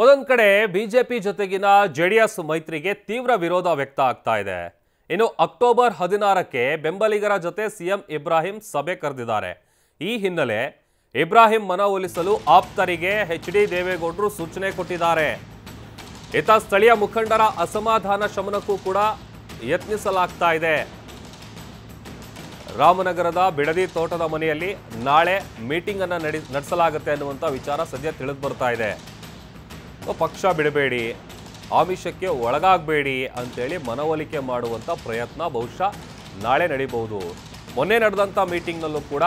ಒಂದೊಂದು ಕಡೆ ಬಿಜೆಪಿ ಜೊತೆಗಿನ ಜೆಡಿಎಸ್ ಮೈತ್ರಿಗೆ ತೀವ್ರ ವಿರೋಧ ವ್ಯಕ್ತ ಆಗ್ತಾ ಇದೆ ಇನ್ನು ಅಕ್ಟೋಬರ್ ಹದಿನಾರಕ್ಕೆ ಬೆಂಬಲಿಗರ ಜೊತೆ ಸಿಎಂ ಇಬ್ರಾಹಿಂ ಸಭೆ ಕರೆದಿದ್ದಾರೆ ಈ ಹಿನ್ನೆಲೆ ಇಬ್ರಾಹಿಂ ಮನವೊಲಿಸಲು ಆಪ್ತರಿಗೆ ಎಚ್ ಡಿ ದೇವೇಗೌಡರು ಸೂಚನೆ ಕೊಟ್ಟಿದ್ದಾರೆ ಇತ ಸ್ಥಳೀಯ ಮುಖಂಡರ ಅಸಮಾಧಾನ ಶಮನಕ್ಕೂ ಕೂಡ ಯತ್ನಿಸಲಾಗ್ತಾ ಇದೆ ರಾಮನಗರದ ಬಿಡದಿ ತೋಟದ ಮನೆಯಲ್ಲಿ ನಾಳೆ ಮೀಟಿಂಗ್ ಅನ್ನು ನಡೆಸಲಾಗುತ್ತೆ ಅನ್ನುವಂಥ ವಿಚಾರ ಸದ್ಯ ತಿಳಿದು ಬರ್ತಾ ಇದೆ ಪಕ್ಷ ಬಿಡಬೇಡಿ ಆಮಿಷಕ್ಕೆ ಒಳಗಾಗಬೇಡಿ ಅಂತೇಳಿ ಮನವೊಲಿಕೆ ಮಾಡುವಂಥ ಪ್ರಯತ್ನ ಬಹುಶಃ ನಾಳೆ ನಡೀಬಹುದು ಮೊನ್ನೆ ನಡೆದಂಥ ಮೀಟಿಂಗ್ನಲ್ಲೂ ಕೂಡ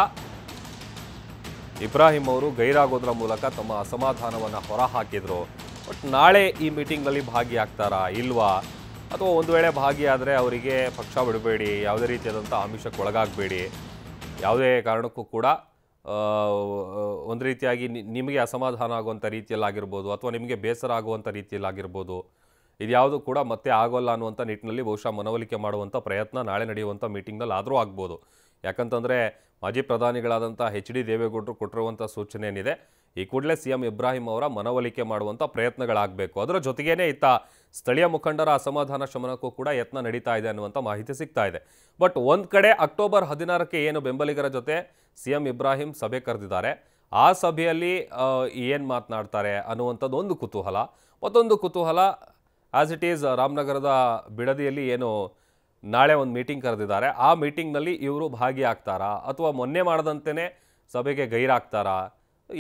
ಇಬ್ರಾಹಿಂ ಅವರು ಗೈರಾಗೋದ್ರ ಮೂಲಕ ತಮ್ಮ ಅಸಮಾಧಾನವನ್ನು ಹಾಕಿದರು ಬಟ್ ನಾಳೆ ಈ ಮೀಟಿಂಗ್ನಲ್ಲಿ ಭಾಗಿಯಾಗ್ತಾರಾ ಇಲ್ವಾ ಅಥವಾ ಒಂದು ವೇಳೆ ಭಾಗಿಯಾದರೆ ಅವರಿಗೆ ಪಕ್ಷ ಬಿಡಬೇಡಿ ಯಾವುದೇ ರೀತಿಯಾದಂಥ ಆಮಿಷಕ್ಕೆ ಒಳಗಾಗಬೇಡಿ ಯಾವುದೇ ಕಾರಣಕ್ಕೂ ಕೂಡ ಒಂದು ರೀತಿಯಾಗಿ ನಿಮಗೆ ಅಸಮಾಧಾನ ಆಗುವಂಥ ರೀತಿಯಲ್ಲಾಗಿರ್ಬೋದು ಅಥವಾ ನಿಮಗೆ ಬೇಸರ ಆಗುವಂಥ ರೀತಿಯಲ್ಲಾಗಿರ್ಬೋದು ಇದ್ಯಾವುದು ಕೂಡ ಮತ್ತೆ ಆಗೋಲ್ಲ ಅನ್ನುವಂಥ ನಿಟ್ಟಿನಲ್ಲಿ ಬಹುಶಃ ಮನವೊಲಿಕೆ ಮಾಡುವಂಥ ಪ್ರಯತ್ನ ನಾಳೆ ನಡೆಯುವಂಥ ಮೀಟಿಂಗ್ನಲ್ಲಿ ಆದರೂ ಆಗ್ಬೋದು ಯಾಕಂತಂದರೆ ಮಾಜಿ ಪ್ರಧಾನಿಗಳಾದಂಥ ಎಚ್ ಡಿ ದೇವೇಗೌಡರು ಕೊಟ್ಟಿರುವಂಥ ಸೂಚನೆ ಏನಿದೆ ಈ ಕೂಡಲೇ ಸಿ ಎಂ ಇಬ್ರಾಹಿಂ ಅವರ ಮನವೊಲಿಕೆ ಮಾಡುವಂಥ ಪ್ರಯತ್ನಗಳಾಗಬೇಕು ಅದರ ಜೊತೆಗೇನೆ ಇತ್ತ ಸ್ಥಳೀಯ ಮುಖಂಡರ ಅಸಮಾಧಾನ ಶಮನಕ್ಕೂ ಕೂಡ ಯತ್ನ ನಡೀತಾ ಇದೆ ಅನ್ನುವಂಥ ಮಾಹಿತಿ ಸಿಗ್ತಾ ಇದೆ ಬಟ್ ಒಂದು ಕಡೆ ಅಕ್ಟೋಬರ್ ಹದಿನಾರಕ್ಕೆ ಏನು ಬೆಂಬಲಿಗರ ಜೊತೆ ಸಿ ಎಂ ಇಬ್ರಾಹಿಂ ಸಭೆ ಕರೆದಿದ್ದಾರೆ ಆ ಸಭೆಯಲ್ಲಿ ಏನು ಮಾತನಾಡ್ತಾರೆ ಅನ್ನುವಂಥದ್ದು ಒಂದು ಕುತೂಹಲ ಮತ್ತೊಂದು ಕುತೂಹಲ ಆಸ್ ಇಟ್ ಈಸ್ ರಾಮನಗರದ ಬಿಡದಿಯಲ್ಲಿ ಏನು ನಾಳೆ ಒಂದು ಮೀಟಿಂಗ್ ಕರೆದಿದ್ದಾರೆ ಆ ಮೀಟಿಂಗ್ನಲ್ಲಿ ಇವರು ಭಾಗಿಯಾಗ್ತಾರಾ ಅಥವಾ ಮೊನ್ನೆ ಮಾಡದಂತೆಯೇ ಸಭೆಗೆ ಗೈರಾಗ್ತಾರಾ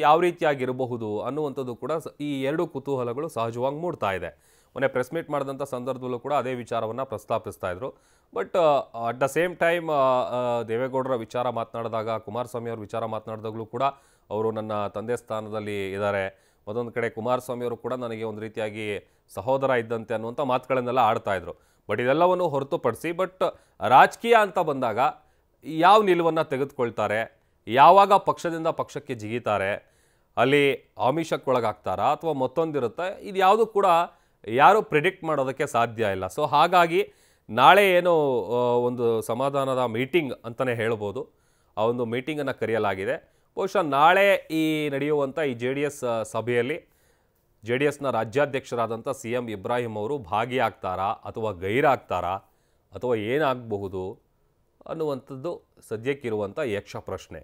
ಯಾವ ರೀತಿಯಾಗಿರಬಹುದು ಅನ್ನುವಂಥದ್ದು ಕೂಡ ಈ ಎರಡು ಕುತೂಹಲಗಳು ಸಹಜವಾಗಿ ಮೂಡ್ತಾ ಇದೆ ಮೊನ್ನೆ ಪ್ರೆಸ್ ಮೀಟ್ ಮಾಡಿದಂಥ ಸಂದರ್ಭದಲ್ಲೂ ಕೂಡ ಅದೇ ವಿಚಾರವನ್ನು ಪ್ರಸ್ತಾಪಿಸ್ತಾ ಇದ್ರು but at the same time ದೇವೇಗೌಡರ ವಿಚಾರ ಮಾತನಾಡಿದಾಗ ಕುಮಾರಸ್ವಾಮಿ ಅವರ ವಿಚಾರ ಮಾತನಾಡಿದಾಗಲೂ ಕೂಡ ಅವರು ನನ್ನ ತಂದೆ ಸ್ಥಾನದಲ್ಲಿ ಇದ್ದಾರೆ ಮತ್ತೊಂದು ಕಡೆ ಕುಮಾರಸ್ವಾಮಿಯವರು ಕೂಡ ನನಗೆ ಒಂದು ರೀತಿಯಾಗಿ ಸಹೋದರ ಇದ್ದಂತೆ ಅನ್ನುವಂಥ ಮಾತುಗಳನ್ನೆಲ್ಲ ಆಡ್ತಾಯಿದ್ರು ಬಟ್ ಇದೆಲ್ಲವನ್ನು ಹೊರತುಪಡಿಸಿ ಬಟ್ ರಾಜಕೀಯ ಅಂತ ಬಂದಾಗ ಯಾವ ನಿಲುವನ್ನು ತೆಗೆದುಕೊಳ್ತಾರೆ ಯಾವಾಗ ಪಕ್ಷದಿಂದ ಪಕ್ಷಕ್ಕೆ ಜಿಗಿತಾರೆ ಅಲ್ಲಿ ಆಮಿಷಕ್ಕೊಳಗಾಗ್ತಾರಾ ಅಥವಾ ಮತ್ತೊಂದಿರುತ್ತೆ ಇದು ಯಾವುದು ಕೂಡ ಯಾರೂ ಪ್ರಿಡಿಕ್ಟ್ ಮಾಡೋದಕ್ಕೆ ಸಾಧ್ಯ ಇಲ್ಲ ಸೊ ಹಾಗಾಗಿ ನಾಳೆ ಏನು ಒಂದು ಸಮಾಧಾನದ ಮೀಟಿಂಗ್ ಅಂತಲೇ ಹೇಳ್ಬೋದು ಆ ಒಂದು ಮೀಟಿಂಗನ್ನು ಕರೆಯಲಾಗಿದೆ ಬಹುಶಃ ನಾಳೆ ಈ ನಡೆಯುವಂಥ ಈ ಜೆ ಡಿ ಎಸ್ ಸಭೆಯಲ್ಲಿ ಜೆ ಡಿ ಎಸ್ನ ರಾಜ್ಯಾಧ್ಯಕ್ಷರಾದಂಥ ಸಿ ಎಂ ಇಬ್ರಾಹಿಂ ಅವರು ಭಾಗಿಯಾಗ್ತಾರಾ ಅಥವಾ ಗೈರಾಗ್ತಾರಾ ಅಥವಾ ಏನಾಗಬಹುದು ಅನ್ನುವಂಥದ್ದು ಸದ್ಯಕ್ಕಿರುವಂಥ ಯಕ್ಷ ಪ್ರಶ್ನೆ